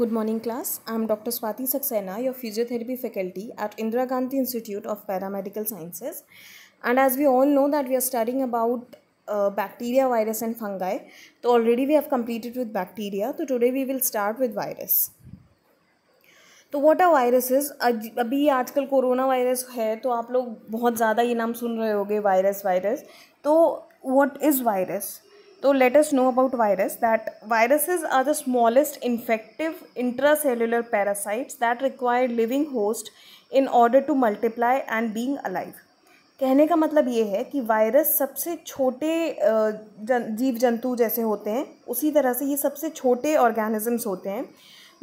Good morning class I am doctor Swati Saxena your physiotherapy faculty at Indira Gandhi institute of paramedical sciences and as we all know that we are studying about bacteria virus and fungi तो already we have completed with bacteria तो today we will start with virus तो what are viruses अभी आजकल corona virus है तो आप लोग बहुत ज़्यादा ये नाम सुन रहे हो गए वायरस वायरस तो वॉट इज़ वायरस तो let us know about virus that viruses are the smallest infective intracellular parasites that require living host in order to multiply and being alive कहने का मतलब ये है कि वायरस सबसे छोटे जन, जीव जंतु जैसे होते हैं उसी तरह से ये सबसे छोटे ऑर्गेनिजम्स होते हैं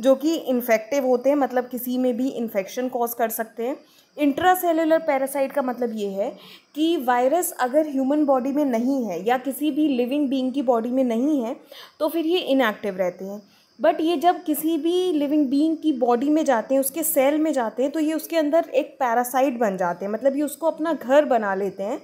जो कि इन्फेक्टिव होते हैं मतलब किसी में भी इन्फेक्शन कॉज कर सकते हैं इंट्रासेलुलर पैरासाइट का मतलब ये है कि वायरस अगर ह्यूमन बॉडी में नहीं है या किसी भी लिविंग बींग की बॉडी में नहीं है तो फिर ये इनएक्टिव रहते हैं बट ये जब किसी भी लिविंग बींग की बॉडी में जाते हैं उसके सेल में जाते हैं तो ये उसके अंदर एक पैरासाइट बन जाते हैं मतलब ये उसको अपना घर बना लेते हैं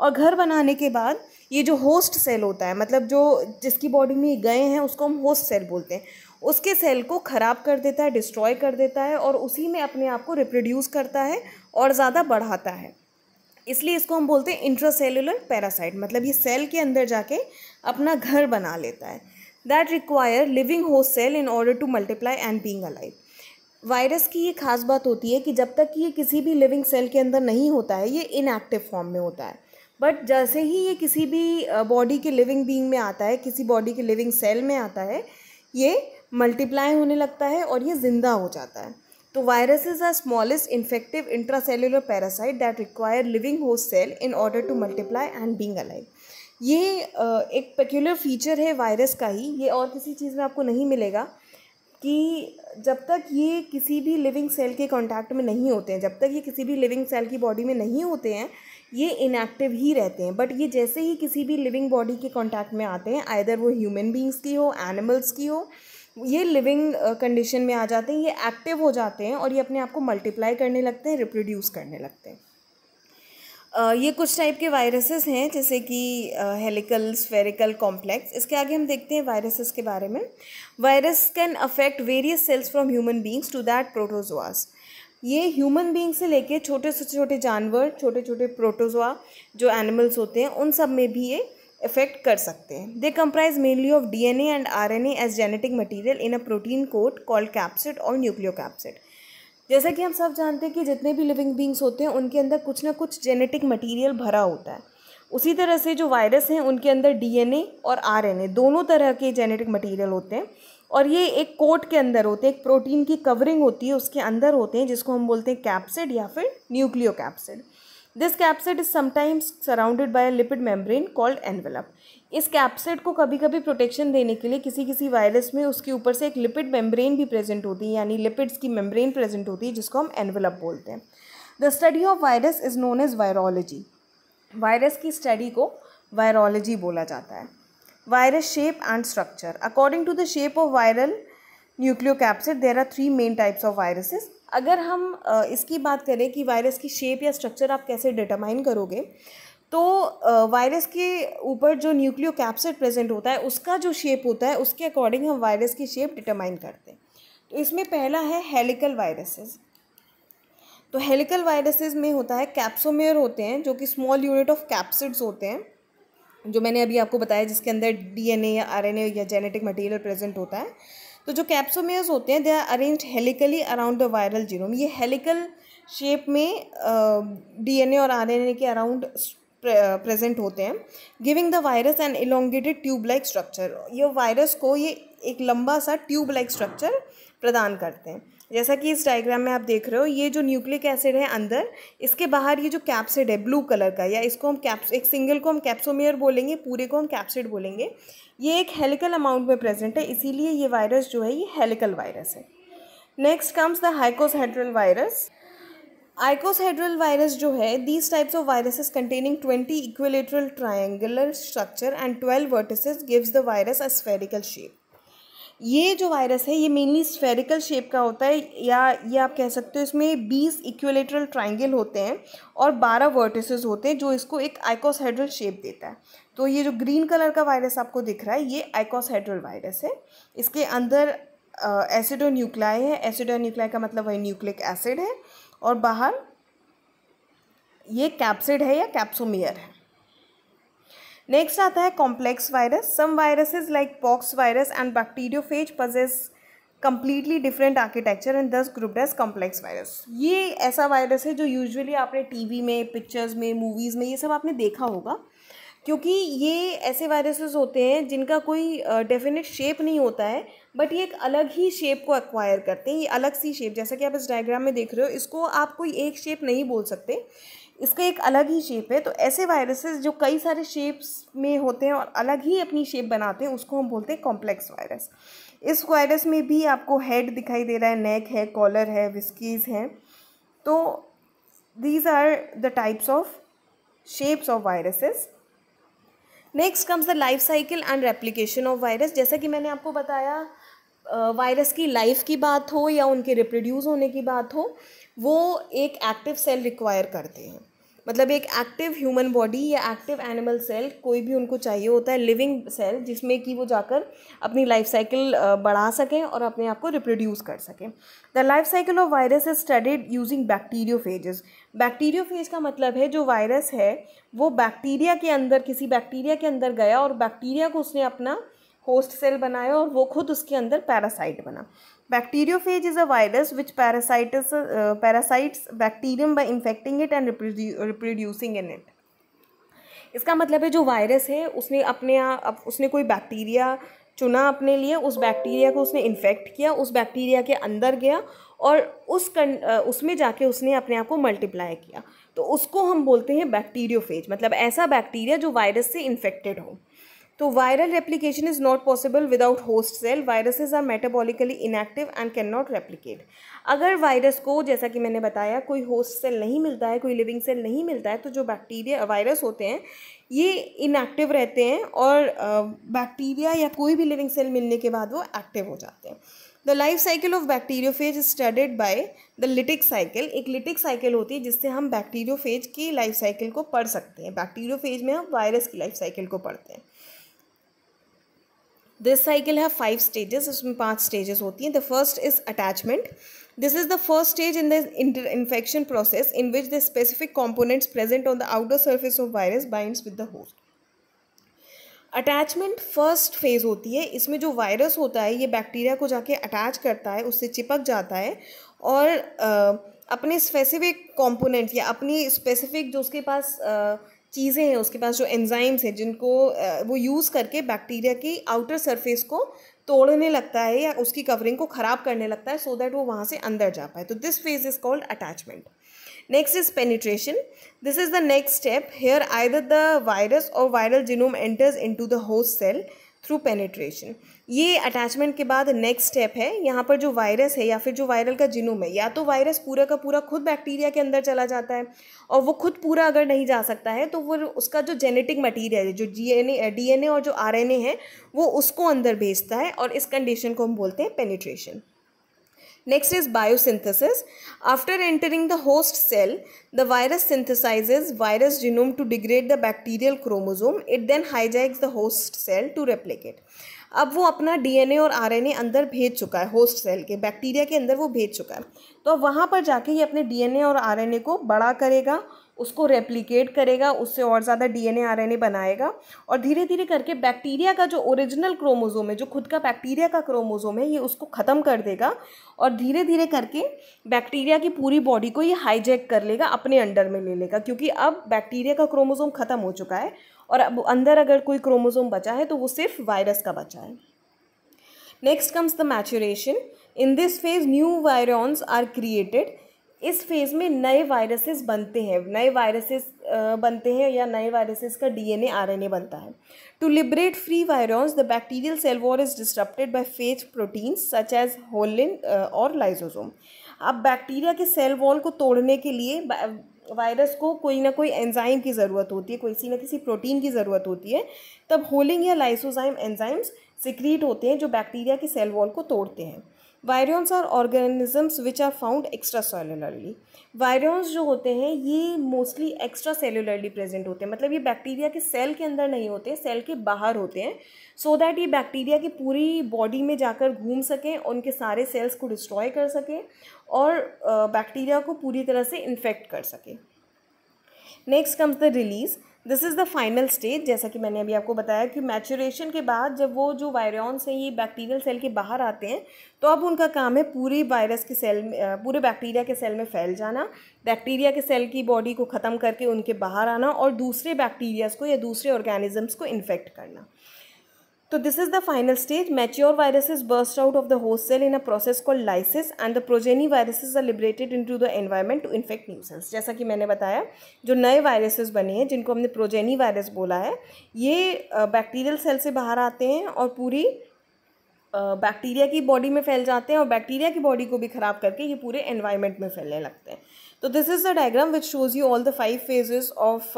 और घर बनाने के बाद ये जो होस्ट सेल होता है मतलब जो जिसकी बॉडी में गए हैं उसको हम होस्ट सेल बोलते हैं उसके सेल को ख़राब कर देता है डिस्ट्रॉय कर देता है और उसी में अपने आप को रिप्रोड्यूस करता है और ज़्यादा बढ़ाता है इसलिए इसको हम बोलते हैं सेलुलर पैरासाइट मतलब ये सेल के अंदर जाके अपना घर बना लेता है that require living host cell in order to multiply and being alive virus की ये खास बात होती है कि जब तक ये किसी भी लिविंग सेल के अंदर नहीं होता है ये इनएक्टिव फॉर्म में होता है बट जैसे ही ये किसी भी बॉडी के लिविंग बींग में आता है किसी बॉडी के लिविंग सेल में आता है ये मल्टीप्लाई होने लगता है और ये जिंदा हो जाता है तो virus are smallest infective intracellular parasite that require living host cell in order to multiply and being alive ये एक पेक्यूलर फीचर है वायरस का ही ये और किसी चीज़ में आपको नहीं मिलेगा कि जब तक ये किसी भी लिविंग सेल के कांटेक्ट में नहीं होते हैं जब तक ये किसी भी लिविंग सेल की बॉडी में नहीं होते हैं ये इनएक्टिव ही रहते हैं बट ये जैसे ही किसी भी लिविंग बॉडी के कांटेक्ट में आते हैं आइदर वो ह्यूमन बींग्स की हो एनिमल्स की हो ये लिविंग कंडीशन uh, में आ जाते हैं ये एक्टिव हो जाते हैं और ये अपने आप को मल्टीप्लाई करने लगते हैं रिप्रोड्यूस करने लगते हैं uh, ये कुछ टाइप के वायरसेस हैं जैसे कि हेलिकल स्फेरिकल कॉम्प्लेक्स इसके आगे हम देखते हैं वायरसेस के बारे में virus can affect various cells from human beings to that protozoas ये ह्यूमन बींग से लेके छोटे से छोटे जानवर छोटे छोटे प्रोटोजोआ जो एनिमल्स होते हैं उन सब में भी ये इफेक्ट कर सकते हैं they comprise mainly of D N and R N as genetic material in a protein coat called capsid और न्यूक्लियो कैप्सिड जैसा कि हम सब जानते हैं कि जितने भी लिविंग बींग्स होते हैं उनके अंदर कुछ ना कुछ जेनेटिक मटीरियल भरा होता है उसी तरह से जो वायरस हैं उनके अंदर डी एन ए और आर एन ए दोनों तरह के जेनेटिक मटीरियल होते हैं और ये एक कोट के अंदर होते हैं एक प्रोटीन की कवरिंग होती है उसके अंदर होते हैं जिसको हम बोलते हैं कैप्सिड या फिर nucleocapsid this capsid is sometimes surrounded by lipid membrane called envelope इस कैप्सिड को कभी कभी प्रोटेक्शन देने के लिए किसी किसी वायरस में उसके ऊपर से एक लिपिड मेम्ब्रेन भी प्रेजेंट होती है यानी लिपिड्स की मेम्ब्रेन प्रेजेंट होती है जिसको हम एनवेलप बोलते हैं the study of virus is known as virology virus की स्टडी को वायरोलॉजी बोला जाता है virus shape and structure according to the shape of viral nucleocapsid there are three main types of viruses अगर हम इसकी बात करें कि वायरस की शेप या स्ट्रक्चर आप कैसे डिटरमाइन करोगे तो वायरस के ऊपर जो न्यूक्लियो कैप्सिड प्रेजेंट होता है उसका जो शेप होता है उसके अकॉर्डिंग हम वायरस की शेप डिटरमाइन करते हैं तो इसमें पहला है हेलिकल वायरसेस तो हेलिकल वायरसेस में होता है कैप्सोमेयर होते हैं जो कि स्मॉल यूनिट ऑफ कैप्सिड्स होते हैं जो मैंने अभी आपको बताया जिसके अंदर डीएनए या आरएनए या जेनेटिक मटेरियल प्रेजेंट होता है तो जो कैप्सोमेयर्स होते हैं they are arrange helically around the viral genome ये हेलिकल शेप में डीएनए uh, और आरएनए के अराउंड प्रेजेंट होते हैं giving the virus an elongated tube like structure ये वायरस को ये एक लंबा सा ट्यूब लाइक स्ट्रक्चर प्रदान करते हैं जैसा कि इस डायग्राम में आप देख रहे हो ये जो न्यूक्लिक एसिड है अंदर इसके बाहर ये जो कैप्सिड है ब्लू कलर का या इसको हम कैप्स एक सिंगल को हम कैप्सोमेयर बोलेंगे पूरे को हम कैप्सिड बोलेंगे ये एक हेलिकल अमाउंट में प्रेजेंट है इसीलिए ये वायरस जो है ये हेलिकल वायरस है next comes the icosahedral virus icosahedral virus जो है these types of viruses containing twenty equilateral triangular structure and twelve vertices gives the virus a spherical shape ये जो वायरस है ये मेनली स्फेरिकल शेप का होता है या ये आप कह सकते हो इसमें बीस इक्वलेटरल ट्राइंगल होते हैं और बारह वर्टिसेस होते हैं जो इसको एक आइकोसहाइड्रल शेप देता है तो ये जो ग्रीन कलर का वायरस आपको दिख रहा है ये आइकोसाइड्रल वायरस है इसके अंदर एसिडो न्यूक्लाई है एसिडो न्यूक्लाई का मतलब वही न्यूक्लिक एसिड है और बाहर ये कैप्सिड है या कैप्सोमियर है नेक्स्ट आता है complex virus some viruses like pox virus and bacteriophage possess completely different architecture and thus group these complex virus ये ऐसा वायरस है जो यूजुअली आपने टीवी में पिक्चर्स में मूवीज़ में ये सब आपने देखा होगा क्योंकि ये ऐसे वायरसेस होते हैं जिनका कोई डेफिनेट शेप नहीं होता है बट ये एक अलग ही शेप को एक्वायर करते हैं ये अलग सी शेप जैसा कि आप इस डायग्राम में देख रहे हो इसको आप कोई एक शेप नहीं बोल सकते इसका एक अलग ही शेप है तो ऐसे वायरसेस जो कई सारे शेप्स में होते हैं और अलग ही अपनी शेप बनाते हैं उसको हम बोलते हैं कॉम्प्लेक्स वायरस इस वायरस में भी आपको हेड दिखाई दे रहा है नेक है कॉलर है विस्कीज हैं तो these are the types of shapes of viruses next comes the life cycle and replication of virus जैसा कि मैंने आपको बताया वायरस की लाइफ की बात हो या उनके रिप्रोड्यूस होने की बात हो वो एक एक्टिव सेल रिक्वायर करते हैं मतलब एक एक्टिव ह्यूमन बॉडी या एक्टिव एनिमल सेल कोई भी उनको चाहिए होता है लिविंग सेल जिसमें कि वो जाकर अपनी लाइफ साइकिल बढ़ा सकें और अपने आप को रिप्रोड्यूस कर सकें the life cycle of virus is studied using bacteriophages bacteriophage का मतलब है जो वायरस है वो बैक्टीरिया के अंदर किसी बैक्टीरिया के अंदर गया और बैक्टीरिया को उसने अपना होस्ट सेल बनाया और वो खुद उसके अंदर पैरासाइट बना bacteriophage is a virus which parasite parasites bacterium by infecting it and reproducing in it इसका मतलब है जो वायरस है उसने अपने आप उसने कोई बैक्टीरिया चुना अपने लिए उस बैक्टीरिया को उसने इन्फेक्ट किया उस बैक्टीरिया के अंदर गया और उस कन uh, उसमें जाके उसने अपने आप को मल्टीप्लाई किया तो उसको हम बोलते हैं बैक्टीरियोफेज मतलब ऐसा बैक्टीरिया जो वायरस से इन्फेक्टेड हो तो viral replication is not possible without host cell viruses are metabolically inactive and can not replicate अगर वायरस को जैसा कि मैंने बताया कोई होस्ट सेल नहीं मिलता है कोई लिविंग सेल नहीं मिलता है तो जो बैक्टीरिया वायरस होते हैं ये इनएक्टिव रहते हैं और बैक्टीरिया या कोई भी लिविंग सेल मिलने के बाद वो एक्टिव हो जाते हैं the life cycle of bacteriophage is studied by the lytic cycle एक लिटिक साइकिल होती है जिससे हम बैक्टीरियोफेज की लाइफ साइकिल को पढ़ सकते हैं बैक्टीरियोफेज में हम वायरस की लाइफ साइकिल को पढ़ते हैं दिस साइकिल है फाइव स्टेजेस उसमें पांच स्टेजेस होती हैं the first is attachment this is the first stage in the inter infection process in which the specific components present on the outer surface of virus bind with the host attachment first phase होती है इसमें जो virus होता है ये bacteria को जाके attach करता है उससे चिपक जाता है और आ, अपने स्पेसिफिक कॉम्पोनेंट या अपनी स्पेसिफिक जो उसके पास आ, चीज़ें हैं उसके पास जो एंजाइम्स हैं जिनको वो यूज़ करके बैक्टीरिया की आउटर सरफेस को तोड़ने लगता है या उसकी कवरिंग को ख़राब करने लगता है सो so दैट वो वहाँ से अंदर जा पाए तो this phase is called attachment next is penetration this is the next step here either the virus or viral genome enters into the host cell through penetration ये अटैचमेंट के बाद नेक्स्ट स्टेप है यहाँ पर जो वायरस है या फिर जो वायरल का जिनूम है या तो वायरस पूरा का पूरा खुद बैक्टीरिया के अंदर चला जाता है और वो खुद पूरा अगर नहीं जा सकता है तो वो उसका जो जेनेटिक मटीरियल है जो जीएनए डीएनए और जो आरएनए है वो उसको अंदर भेजता है और इस कंडीशन को हम बोलते हैं penetration next is biosynthesis after entering the host cell the virus synthesizes virus genome to degrade the bacterial chromosome it then hijacks the host cell to replicate. अब वो अपना डीएनए और आरएनए अंदर भेज चुका है होस्ट सेल के bacteria के अंदर वो भेज चुका है तो वहाँ पर जाके ये अपने डीएनए और आरएनए को बड़ा करेगा उसको रेप्लिकेट करेगा उससे और ज़्यादा डीएनए आरएनए बनाएगा और धीरे धीरे करके बैक्टीरिया का जो ओरिजिनल क्रोमोजोम है जो खुद का बैक्टीरिया का क्रोमोजोम है ये उसको ख़त्म कर देगा और धीरे धीरे करके बैक्टीरिया की पूरी बॉडी को ये हाईजैक कर लेगा अपने अंडर में ले लेगा क्योंकि अब बैक्टीरिया का क्रोमोजोम ख़त्म हो चुका है और अब अंदर अगर कोई क्रोमोसोम बचा है तो वो सिर्फ वायरस का बचा है next comes the maturation in this phase new virions are created इस फेज़ में नए वायरसेस बनते हैं नए वायरसेस बनते हैं या नए वायरसेस का डीएनए आरएनए बनता है to liberate free virions the bacterial cell wall is disrupted by phage proteins such as holin और लाइजोसोम अब बैक्टीरिया के सेल वॉल को तोड़ने के लिए वायरस को कोई ना कोई एंजाइम की ज़रूरत होती है कोई किसी ना किसी प्रोटीन की ज़रूरत होती है तब होलिंग या लाइसोजाइम एंजाइम्स सिक्रीट होते हैं जो बैक्टीरिया की सेल वॉल को तोड़ते हैं virions are organisms which are found extracellularly virions जो होते हैं ये मोस्टली एक्स्ट्रा सेलुलरली प्रेजेंट होते हैं मतलब ये बैक्टीरिया के सेल के अंदर नहीं होते सेल के बाहर होते हैं सो so दैट ये बैक्टीरिया की पूरी बॉडी में जाकर घूम सकें उनके सारे सेल्स को डिस्ट्रॉय कर सकें और बैक्टीरिया को पूरी तरह से इन्फेक्ट कर सकें next comes the release this is the final stage जैसा कि मैंने अभी आपको बताया कि मैचुरेशन के बाद जब वो जो वायरॉन्स हैं ये बैक्टीरियल सेल के बाहर आते हैं तो अब उनका काम है पूरी वायरस के सेल में पूरे बैक्टीरिया के सेल में फैल जाना बैक्टीरिया के सेल की बॉडी को ख़त्म करके उनके बाहर आना और दूसरे बैक्टीरियाज़ को या दूसरे ऑर्गेनिजम्स को इन्फेक्ट करना तो this is the stage mature Mature viruses burst out of the host cell in a process call lysis and the progeny viruses are liberated into the environment to infect cells. जैसा कि मैंने बताया जो नए viruses बने हैं जिनको हमने प्रोजेनी वायरस बोला है ये बैक्टीरियल सेल से बाहर आते हैं और पूरी बैक्टीरिया की बॉडी में फैल जाते हैं और बैक्टीरिया की बॉडी को भी ख़राब करके ये पूरे एनवायरमेंट में फैलने लगते हैं तो this is the diagram which shows you all the five phases of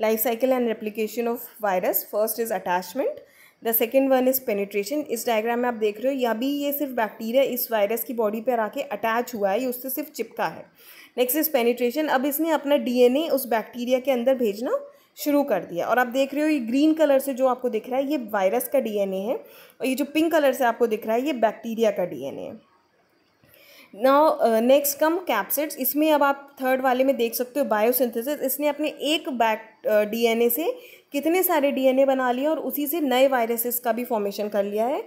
life cycle and replication of virus first is attachment the second one is penetration इस डायग्राम में आप देख रहे हो यह भी ये सिर्फ बैक्टीरिया इस वायरस की बॉडी पर आके अटैच हुआ है ये उससे सिर्फ चिपका है नेक्स्ट इज पेनिट्रेशन अब इसने अपना डीएनए उस बैक्टीरिया के अंदर भेजना शुरू कर दिया और आप देख रहे हो ये ग्रीन कलर से जो आपको दिख रहा है ये वायरस का डीएनए है और ये जो पिंक कलर से आपको दिख रहा है ये बैक्टीरिया का डीएनए है नाउ नेक्स्ट कम कैप्सिड्स इसमें अब आप थर्ड वाले में देख सकते हो बायोसिंथेसिस इसने अपने एक बैक डीएनए uh, से कितने सारे डीएनए बना लिए और उसी से नए वायरसेस का भी फॉर्मेशन कर लिया है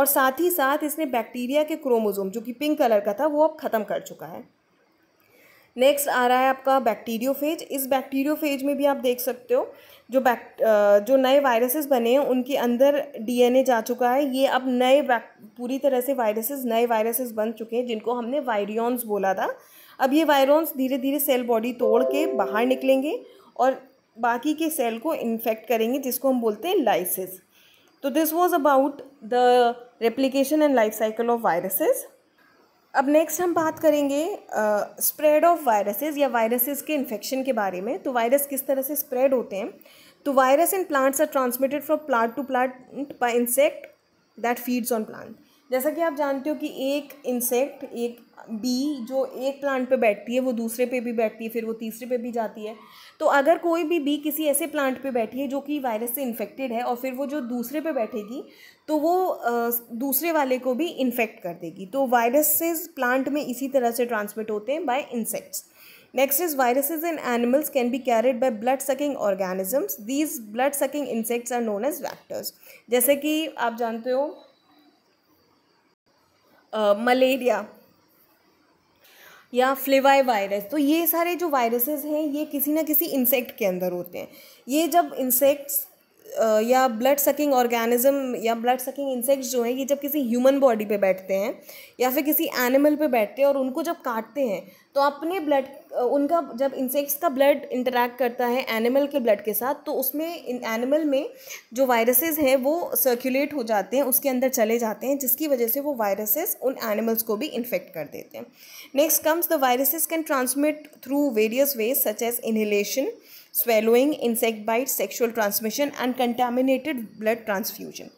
और साथ ही साथ इसने बैक्टीरिया के क्रोमोजोम जो कि पिंक कलर का था वो अब ख़त्म कर चुका है नेक्स्ट आ रहा है आपका बैक्टीरियोफेज इस बैक्टीरियोफेज में भी आप देख सकते हो जो बैक जो नए वायरसेस बने हैं उनके अंदर डीएनए जा चुका है ये अब नए पूरी तरह से वायरसेस नए वायरसेस बन चुके हैं जिनको हमने वायरियॉन्स बोला था अब ये वायरोन्स धीरे धीरे सेल बॉडी तोड़ के बाहर निकलेंगे और बाकी के सेल को इन्फेक्ट करेंगे जिसको हम बोलते हैं लाइसिस तो this was about the replication and life cycle of viruses अब नेक्स्ट हम बात करेंगे स्प्रेड ऑफ वायरसेस या वायरसेस के इन्फेक्शन के बारे में तो वायरस किस तरह से स्प्रेड होते हैं तो virus in plants are transmitted from plant to plant by insect that feeds on plant जैसा कि आप जानते हो कि एक इंसेक्ट एक बी जो एक प्लांट पे बैठती है वो दूसरे पे भी बैठती है फिर वो तीसरे पे भी जाती है तो अगर कोई भी बी किसी ऐसे प्लांट पे बैठी है जो कि वायरस से इन्फेक्टेड है और फिर वो जो दूसरे पे बैठेगी तो वो दूसरे वाले को भी इन्फेक्ट कर देगी तो वायरसेस प्लांट में इसी तरह से ट्रांसमिट होते हैं by insects next is viruses in animals can be carried by blood sucking organisms these blood sucking insects are known as vectors जैसे कि आप जानते हो मलेरिया या फ्लेवाई वायरस तो ये सारे जो वायरसेस हैं ये किसी ना किसी इंसेक्ट के अंदर होते हैं ये जब इंसेक्ट्स या ब्लड सकिंग ऑर्गेनिज्म या ब्लड सकिंग इंसेक्ट्स जो हैं ये जब किसी ह्यूमन बॉडी पे बैठते हैं या फिर किसी एनिमल पे बैठते हैं और उनको जब काटते हैं तो अपने ब्लड उनका जब इंसेक्ट्स का ब्लड इंटरेक्ट करता है एनिमल के ब्लड के साथ तो उसमें इन एनिमल में जो वायरसेस हैं वो सर्कुलेट हो जाते हैं उसके अंदर चले जाते हैं जिसकी वजह से वो वायरसेस उन एनिमल्स को भी इन्फेक्ट कर देते हैं next comes the viruses can transmit through various ways such as inhalation swallowing insect bite sexual transmission and contaminated blood transfusion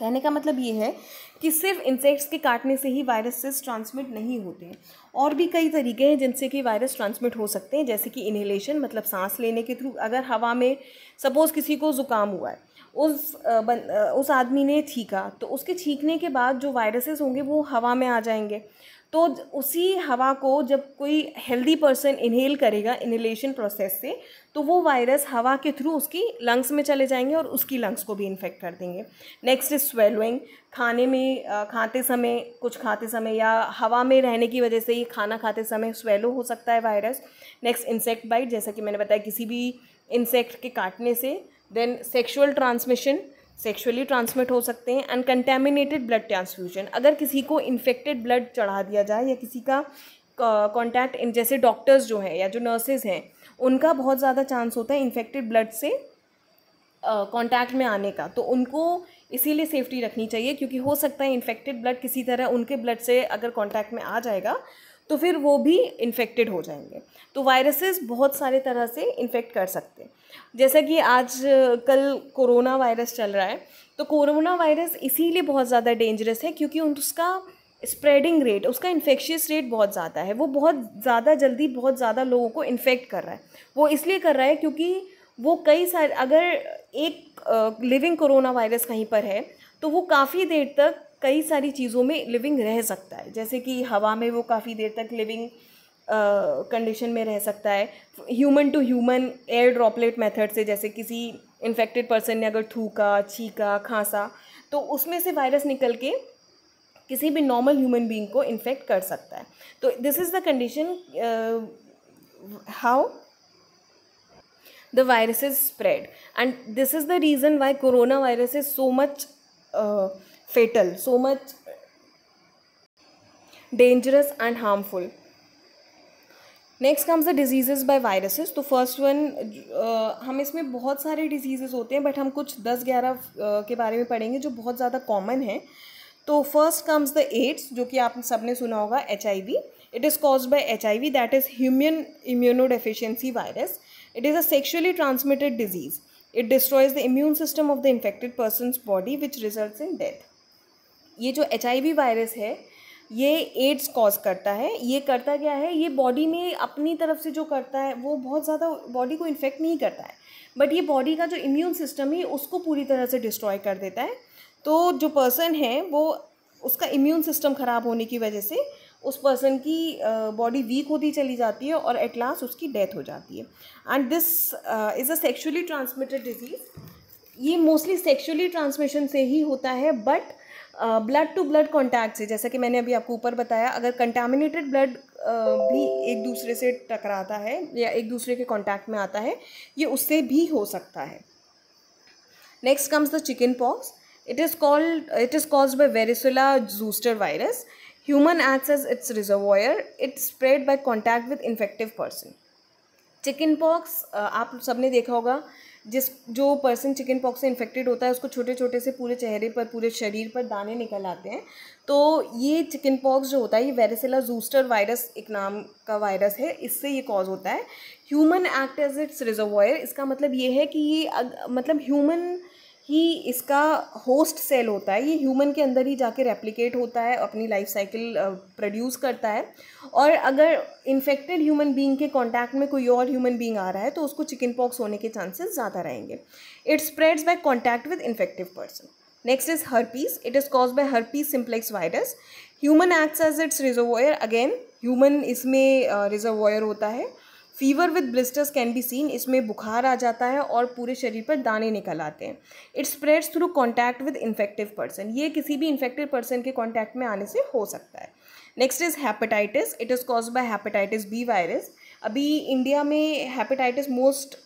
कहने का मतलब ये है कि सिर्फ इंसेक्ट्स के काटने से ही वायरसेस ट्रांसमिट नहीं होते हैं और भी कई तरीके हैं जिनसे कि वायरस ट्रांसमिट हो सकते हैं जैसे कि इन्हेलेशन मतलब सांस लेने के थ्रू अगर हवा में सपोज़ किसी को ज़ुकाम हुआ है उस बन, उस आदमी ने छींका तो उसके छींकने के बाद जो वायरसेस होंगे वो हवा में आ जाएंगे तो उसी हवा को जब कोई हेल्दी पर्सन इन्हेल करेगा इन्हेलेशन प्रोसेस से तो वो वायरस हवा के थ्रू उसकी लंग्स में चले जाएंगे और उसकी लंग्स को भी इन्फेक्ट कर देंगे नेक्स्ट इज स्वेलोइंग खाने में खाते समय कुछ खाते समय या हवा में रहने की वजह से ही खाना खाते समय स्वेलो हो सकता है वायरस नेक्स्ट इंसेक्ट बाइट जैसा कि मैंने बताया किसी भी इंसेक्ट के काटने से then sexual transmission sexually transmit हो सकते हैं एंड कंटेमिनेटेड ब्लड ट्रांसफ्यूजन अगर किसी को इन्फेक्टेड ब्लड चढ़ा दिया जाए या किसी का कॉन्टैक्ट uh, जैसे डॉक्टर्स जो हैं या जो नर्सेज हैं उनका बहुत ज़्यादा चांस होता है इन्फेक्टेड ब्लड से कॉन्टैक्ट uh, में आने का तो उनको इसीलिए सेफ्टी रखनी चाहिए क्योंकि हो सकता है इन्फेक्टेड ब्लड किसी तरह उनके ब्लड से अगर कॉन्टैक्ट में आ जाएगा तो फिर वो भी इन्फेक्टेड हो जाएंगे तो वायरसेस बहुत सारे तरह से इन्फेक्ट कर सकते हैं जैसा कि आज कल कोरोना वायरस चल रहा है तो कोरोना वायरस इसीलिए बहुत ज़्यादा डेंजरस है क्योंकि उसका स्प्रेडिंग रेट उसका इन्फेक्शियस रेट बहुत ज़्यादा है वो बहुत ज़्यादा जल्दी बहुत ज़्यादा लोगों को इन्फेक्ट कर रहा है वो इसलिए कर रहा है क्योंकि वो कई सारे अगर एक लिविंग कोरोना वायरस कहीं पर है तो वो काफ़ी देर तक कई सारी चीज़ों में लिविंग रह सकता है जैसे कि हवा में वो काफ़ी देर तक लिविंग कंडीशन uh, में रह सकता है human to human air droplet method से जैसे किसी इन्फेक्टेड पर्सन ने अगर थूका छीका खांसा तो उसमें से वायरस निकल के किसी भी नॉर्मल ह्यूमन बींग को इन्फेक्ट कर सकता है तो this is the condition how the virus is spread and this is the reason why corona virus is so much fatal so much dangerous and harmful next comes the disease by viruses तो first one uh, हम इसमें बहुत सारे disease होते हैं but हम कुछ दस ग्यारह uh, के बारे में पढ़ेंगे जो बहुत ज़्यादा कॉमन है तो फर्स्ट कम्स द एड्स जो कि आप सबने सुना होगा H I V it is cause by H I V that is human immunodeficiency virus it is a sexually transmitted disease it destroys the immune system of the infected person's body which result in death ये जो H virus है ये ads cause करता है ये करता क्या है ये बॉडी में अपनी तरफ से जो करता है वो बहुत ज़्यादा बॉडी को इन्फेक्ट नहीं करता है बट ये बॉडी का जो इम्यून सिस्टम है उसको पूरी तरह से डिस्ट्रॉय कर देता है तो जो पर्सन है वो उसका इम्यून सिस्टम ख़राब होने की वजह से उस पर्सन की बॉडी वीक होती चली जाती है और एट लास्ट उसकी डेथ हो जाती है and this is a sexually transmitted disease ये मोस्टली सेक्शुअली ट्रांसमिशन से ही होता है but blood to blood contact से जैसा कि मैंने अभी आपको ऊपर बताया अगर कंटामिनेटेड ब्लड भी एक दूसरे से टकराता है या एक दूसरे के कॉन्टैक्ट में आता है ये उससे भी हो सकता है next comes the chicken pox it is called it is cause by varicella zoster virus human access its its its spread spread contact with infective person chicken pox आप सबने देखा होगा जिस जो पर्सन चिकन पॉक्स से इन्फेक्टेड होता है उसको छोटे छोटे से पूरे चेहरे पर पूरे शरीर पर दाने निकल आते हैं तो ये चिकन पॉक्स जो होता है ये वेरेसिला जूस्टर वायरस एक नाम का वायरस है इससे ये कॉज होता है human act as its reservoir इसका मतलब ये है कि ये मतलब ह्यूमन कि इसका होस्ट सेल होता है ये ह्यूमन के अंदर ही जाके रेप्लिकेट होता है अपनी लाइफ साइकिल प्रोड्यूस करता है और अगर इन्फेक्टेड ह्यूमन बीइंग के कांटेक्ट में कोई और ह्यूमन बीइंग आ रहा है तो उसको चिकन पॉक्स होने के चांसेस ज़्यादा रहेंगे it spreads by contact with infective person Next is it is cause caused herpes simplex virus human acts as its reservoir. Again human इसमें रिजर्वॉयर होता है fever with blisters can be seen इसमें बुखार आ जाता है और पूरे शरीर पर दाने निकल आते हैं it spreads through contact with infective person ये किसी भी इन्फेक्टेड पर्सन के कॉन्टैक्ट में आने से हो सकता है next is hepatitis it is cause by hepatitis B virus अभी इंडिया में hepatitis most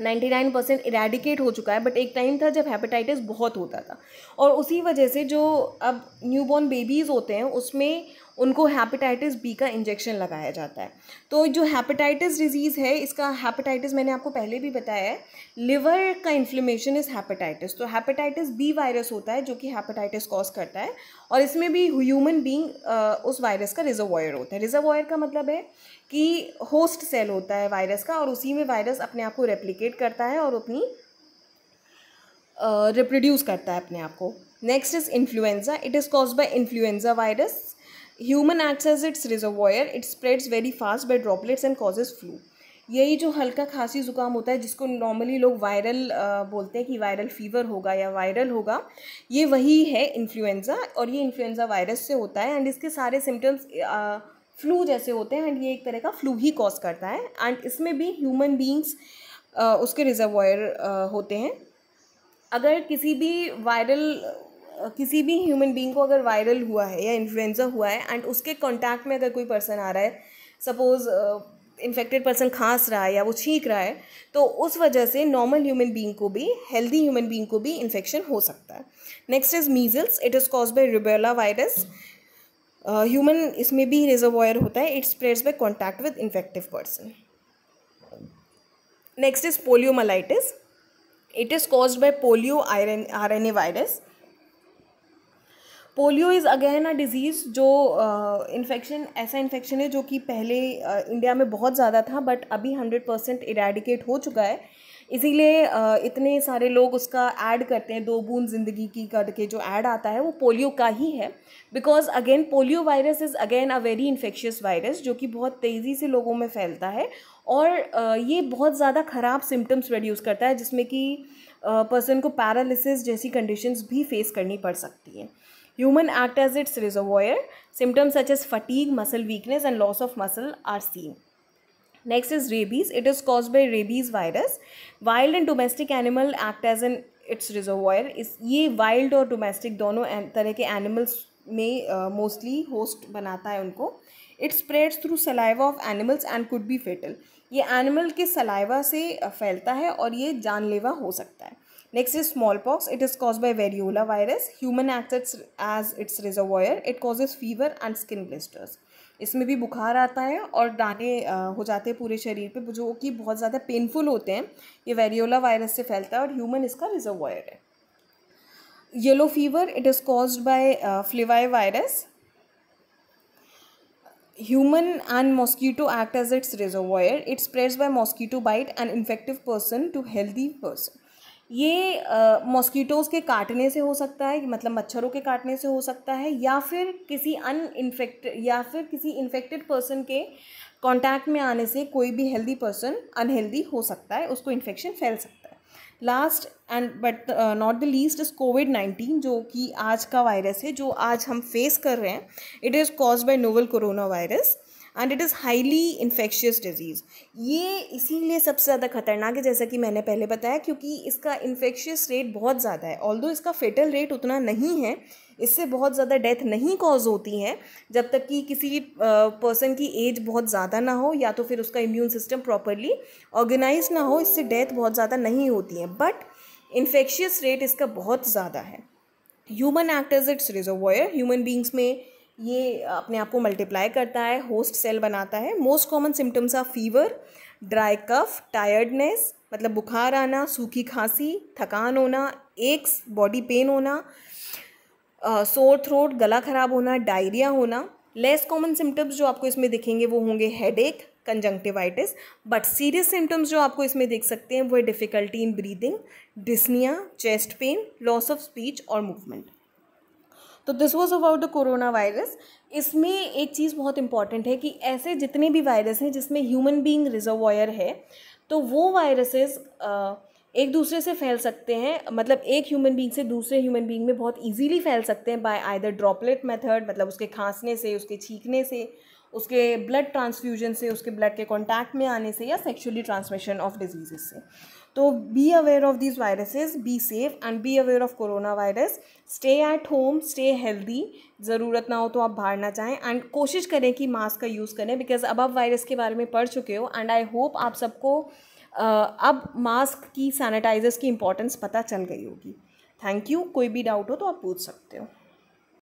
ninety nine percent eradicate हो चुका है बट एक टाइम था जब हेपेटाइटिस बहुत होता था और उसी वजह से जो अब न्यू बॉर्न बेबीज़ होते हैं उसमें उनको हैपेटाइटिस बी का इंजेक्शन लगाया जाता है तो जो हैपेटाइटिस डिजीज़ है इसका हैपेटाइटिस मैंने आपको पहले भी बताया है लिवर का इन्फ्लेमेशन इज़ हैपेटाइटिस तो हैपेटाइटिस बी वायरस होता है जो कि हेपेटाइटिस कॉज करता है और इसमें भी ह्यूमन बींग उस वायरस का रिजर्वॉयर होता है रिजर्वॉयर का मतलब है कि होस्ट सेल होता है वायरस का और उसी में वायरस अपने आप को रेप्लीकेट करता है और अपनी रिप्रोड्यूस करता है अपने आप को next is influenza it is cause by influenza virus human act as its reservoir it spreads very fast by droplets and causes flu यही जो हल्का खांसी ज़ुकाम होता है जिसको नॉर्मली लोग वायरल बोलते हैं कि वायरल फीवर होगा या वायरल होगा ये वही है इन्फ्लुएंज़ा और ये इन्फ्लुएंज़ा वायरस से होता है एंड इसके सारे सिम्टम्स फ्लू जैसे होते हैं एंड ये एक तरह का फ्लू ही कॉज करता है एंड इसमें भी ह्यूमन बींग्स उसके रिजर्वायर होते हैं अगर किसी भी वायरल किसी भी ह्यूमन बींग को अगर वायरल हुआ है या इन्फ्लुएंजा हुआ है एंड उसके कॉन्टैक्ट में अगर कोई पर्सन आ रहा है सपोज़ इन्फेक्टेड पर्सन खांस रहा है या वो छींक रहा है तो उस वजह से नॉर्मल ह्यूमन बींग को भी हेल्दी ह्यूमन बींग को भी इन्फेक्शन हो सकता है next is measles it is cause by rubella virus human इसमें भी रिजर्वॉयर होता है it spreads by contact with infective person next is poliomyelitis it is cause by polio R N A virus polio is again a disease जो infection uh, ऐसा infection है जो कि पहले uh, इंडिया में बहुत ज़्यादा था बट अभी हंड्रेड परसेंट इरेडिकेट हो चुका है इसीलिए uh, इतने सारे लोग उसका ऐड करते हैं दो बूंद ज़िंदगी की करके जो ऐड आता है वो पोलियो का ही है because again polio virus is again a very infectious virus जो कि बहुत तेज़ी से लोगों में फैलता है और ये बहुत ज़्यादा ख़राब सिम्टम्स प्रोड्यूस करता है जिसमें कि पर्सन को पैरालिसिस जैसी कंडीशंस भी फेस करनी पड़ सकती हैं Human act as its reservoir. Symptoms such as fatigue, muscle weakness and loss of muscle are seen. Next is rabies. It is caused by rabies virus. Wild and domestic animal act as an its reservoir. Is ये wild और domestic दोनों तरह के animals में mostly uh, host बनाता है उनको It spreads through saliva of animals and could be fatal. ये एनिमल के सलाइवा से फैलता है और ये जानलेवा हो सकता है next is smallpox it is caused by variola virus human acts it's, as its reservoir it causes fever and skin blisters इसमें भी बुखार आता है और दाने हो जाते हैं पूरे शरीर पे जो कि बहुत ज़्यादा पेनफुल होते हैं ये वेरियोला वायरस से फैलता है और ह्यूमन इसका रिजर्वायर है yellow fever it is cause by flavi virus human and mosquito act as its reservoir it spreads by mosquito bite and infective person to healthy person ये मॉस्कीटोज़ के काटने से हो सकता है मतलब मच्छरों के काटने से हो सकता है या फिर किसी अन इन्फेक्ट या फिर किसी इन्फेक्टेड पर्सन के कांटेक्ट में आने से कोई भी हेल्दी पर्सन अनहेल्दी हो सकता है उसको इन्फेक्शन फैल सकता है last and but not the least is COVID nineteen जो कि आज का वायरस है जो आज हम फेस कर रहे हैं it is cause by novel corona virus and it is highly infectious disease ये इसीलिए सबसे ज़्यादा खतरनाक है जैसा कि मैंने पहले बताया क्योंकि इसका इन्फेक्शियस रेट बहुत ज़्यादा है ऑल इसका फेटल रेट उतना नहीं है इससे बहुत ज़्यादा डेथ नहीं कॉज होती है जब तक कि किसी पर्सन की एज बहुत ज़्यादा ना हो या तो फिर उसका इम्यून सिस्टम प्रॉपरली ऑर्गेनाइज ना हो इससे डेथ बहुत ज़्यादा नहीं होती है बट इन्फेक्शियस रेट इसका बहुत ज़्यादा है human act is its reservoir human beings में ये अपने आप को मल्टीप्लाई करता है होस्ट सेल बनाता है most common symptoms are fever dry cough tiredness मतलब बुखार आना सूखी खांसी थकान होना एक्स बॉडी पेन होना सोर थ्रोट गला ख़राब होना डायरिया होना लेस कॉमन सिम्टम्स जो आपको इसमें दिखेंगे वो होंगे headache conjunctivitis but serious symptoms जो आपको इसमें देख सकते हैं वो है difficulty in breathing dyspnoea chest pain loss of speech और मूवमेंट तो this was about the corona virus इसमें एक चीज़ बहुत इंपॉर्टेंट है कि ऐसे जितने भी वायरस हैं जिसमें ह्यूमन बींग रिजर्वॉयर है तो वो वायरसेस एक दूसरे से फैल सकते हैं मतलब एक ह्यूमन बींग से दूसरे ह्यूमन बींग में बहुत ईजीली फैल सकते हैं बाय आइदर ड्रॉपलेट मेथड मतलब उसके खांसने से उसके छींकने से उसके ब्लड ट्रांसफ्यूजन से उसके ब्लड के कॉन्टैक्ट में आने से या सेक्शुअली ट्रांसमिशन ऑफ डिजीजेस से तो be aware of this viruses be safe and be aware of corona virus stay at home stay healthy ज़रूरत ना हो तो आप बाहर ना जाएं एंड कोशिश करें कि मास्क का यूज़ करें बिकॉज अब आप वायरस के बारे में पढ़ चुके हो एंड आई होप आप सबको अब मास्क की सैनिटाइजर्स की इंपॉर्टेंस पता चल गई होगी थैंक यू कोई भी डाउट हो तो आप पूछ सकते हो